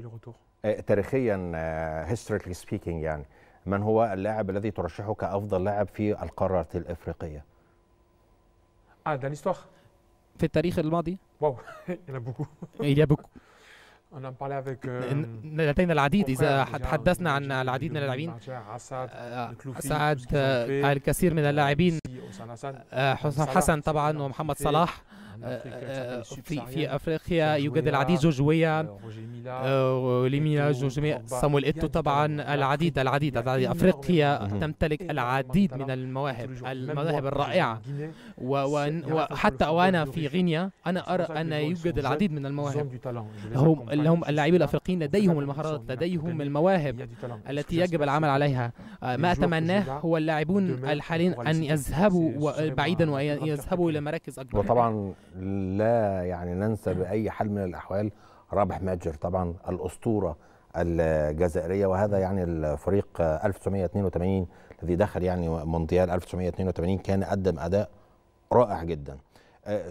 غوتور إيه، تاريخيا هيستوريكلي آه، سبيكينج يعني من هو اللاعب الذي ترشحه كافضل لاعب في القاره الافريقيه؟ اه دا ليستوار في التاريخ الماضي واو يلا بوكو يلا بوكو انا افيك لدينا العديد اذا تحدثنا عن العديد من اللاعبين سعد آه، آه، الكثير من اللاعبين حسام حسن طبعا ومحمد صلاح نعم. آه، آه، آه، في في افريقيا يوجد العديد زوجوية ليمينا جوجمي صامويل ايتو طبعا العديد العديد افريقيا تمتلك العديد من المواهب المواهب الرائعه وحتى وانا في غينيا انا ارى ان يوجد العديد من المواهب هم هم اللاعبين الافريقيين لديهم المهارات لديهم المواهب التي يجب العمل عليها آه، ما أتمناه هو اللاعبون الحاليين أن يذهبوا يعني بعيدا وان يذهبوا إلى مراكز أكبر وطبعا لا يعني ننسى بأي حال من الأحوال رابح ماجر طبعا الأسطورة الجزائريه وهذا يعني الفريق 1982 الذي دخل يعني مونديال 1982 كان قدم اداء رائع جدا آه،